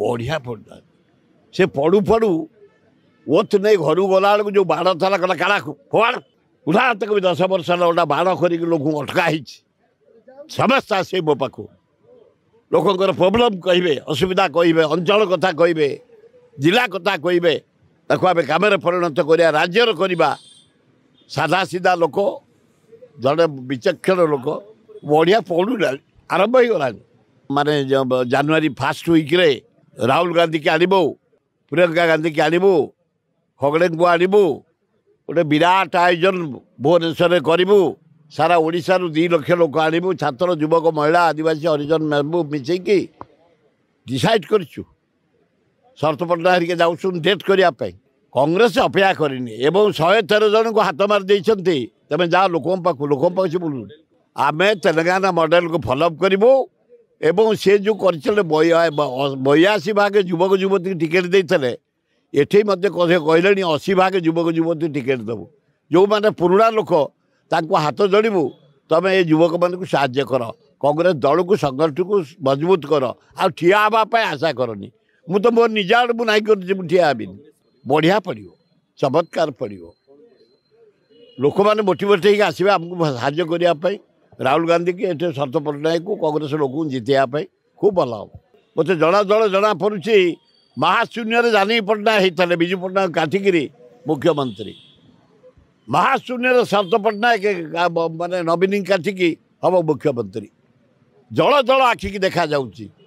ବଢ଼ିଆ ପଡ଼ିଲା ସେ ପଡ଼ୁ ପଡ଼ୁ ଓତ ନେଇ ଘରୁ ଗଲାବେଳକୁ ଯେଉଁ ବାଡ଼ ତାଲା କଲା କାଳାକୁ ଫୋଆଡ଼ ଉଠା ତାକୁ ବି ଦଶ ବର୍ଷ ହେଲା ଗୋଟା ବାଡ଼ କରିକି ଲୋକଙ୍କୁ ଅଟକା ହେଇଛି ସମସ୍ତେ ଆସିବେ ମୋ ପାଖକୁ ଲୋକଙ୍କର ପ୍ରୋବ୍ଲେମ୍ କହିବେ ଅସୁବିଧା କହିବେ ଅଞ୍ଚଳ କଥା କହିବେ ଜିଲ୍ଲା କଥା କହିବେ ତାକୁ ଆମେ କାମରେ ପରିଣତ କରିବା ରାଜ୍ୟର କରିବା ସାଧାସିଧା ଲୋକ ଜଣେ ବିଚକ୍ଷଣ ଲୋକ ବଢ଼ିଆ ପଢ଼ୁଲାଣି ଆରମ୍ଭ ହେଇଗଲାଣି ମାନେ ଜାନୁଆରୀ ଫାର୍ଷ୍ଟ ୱିକ୍ରେ ರಾಹುಲ್ ಗಾಂಧಿಗೆ ಅನಿಬೋ ಪ್ರಿಯಾಂಕಾ ಗಾಂಧಿಗೆ ಅನಿಬು ହଗଡ଼େଙ୍କୁ ଆଣିବୁ ଗୋଟେ ବିରାଟ ଆୟୋଜନ ଭୁବନେଶ୍ୱରରେ କରିବୁ ସାରା ଓଡ଼ିଶାରୁ ଦୁଇ ଲକ୍ଷ ଲୋକ ଆଣିବୁ ଛାତ୍ର ଯୁବକ ମହିଳା ଆଦିବାସୀ ହରିଜନ ମେମ୍ବୁ ମିଶେଇକି ଡିସାଇଡ଼୍ କରିଛୁ ଶରତ ପଟ୍ଟନାୟକ ହେରିକା ଯାଉଛନ୍ତି ଡେଟ୍ କରିବା ପାଇଁ କଂଗ୍ରେସ ଅପେକ୍ଷା କରିନି ଏବଂ ଶହେ ତେର ଜଣଙ୍କୁ ହାତ ମାରି ଦେଇଛନ୍ତି ତମେ ଯାହା ଲୋକଙ୍କ ପାଖକୁ ଲୋକଙ୍କ ପାଖକୁ ବୁଲୁ ଆମେ ତେଲେଙ୍ଗାନା ମଡ଼େଲକୁ ଫଲୋଅପ୍ କରିବୁ ଏବଂ ସେ ଯେଉଁ କରିଥିଲେ ବୟାଅଶୀ ଭାଗ ଯୁବକ ଯୁବତୀ ଟିକେଟ୍ ଦେଇଥିଲେ ଏଠି ମଧ୍ୟ ସେ କହିଲେଣି ଅଶୀ ଭାଗ ଯୁବକ ଯୁବତୀ ଟିକେଟ୍ ଦେବୁ ଯେଉଁମାନେ ପୁରୁଣା ଲୋକ ତାଙ୍କୁ ହାତ ଯୋଡ଼ିବୁ ତୁମେ ଏ ଯୁବକମାନଙ୍କୁ ସାହାଯ୍ୟ କର କଂଗ୍ରେସ ଦଳକୁ ସଂଗଠନକୁ ମଜବୁତ କର ଆଉ ଠିଆ ହେବା ପାଇଁ ଆଶା କରନି ମୁଁ ତ ମୋ ନିଜ ଆଡ଼େ ମୁଁ ନାହିଁ କରୁଛି ମୁଁ ଠିଆ ହେବିନି ବଢ଼ିଆ ପଡ଼ିବ ଚମତ୍କାର ପଡ଼ିବ ଲୋକମାନେ ମୋଟିଭେଟ୍ ହେଇକି ଆସିବେ ଆମକୁ ସାହାଯ୍ୟ କରିବା ପାଇଁ ରାହୁଲ ଗାନ୍ଧୀକି ଏଠି ଶରତ ପଟ୍ଟନାୟକକୁ କଂଗ୍ରେସ ଲୋକଙ୍କୁ ଜିତେଇବା ପାଇଁ ଖୁବ୍ ଭଲ ହେବ ମୋତେ ଜଣାଜଳ ଜଣାପଡ଼ୁଛି ମହାଶୂନ୍ୟରେ ଜାନକୀ ପଟ୍ଟନାୟକ ହେଇଥିଲେ ବିଜୁ ପଟ୍ଟନାୟକ କାଟିକିରି ମୁଖ୍ୟମନ୍ତ୍ରୀ ମହାଶୂନ୍ୟରେ ଶରତ ପଟ୍ଟନାୟକ ମାନେ ନବୀନ କାଟିକି ହେବ ମୁଖ୍ୟମନ୍ତ୍ରୀ ଜଳ ଜଳ ଆଖିକି ଦେଖାଯାଉଛି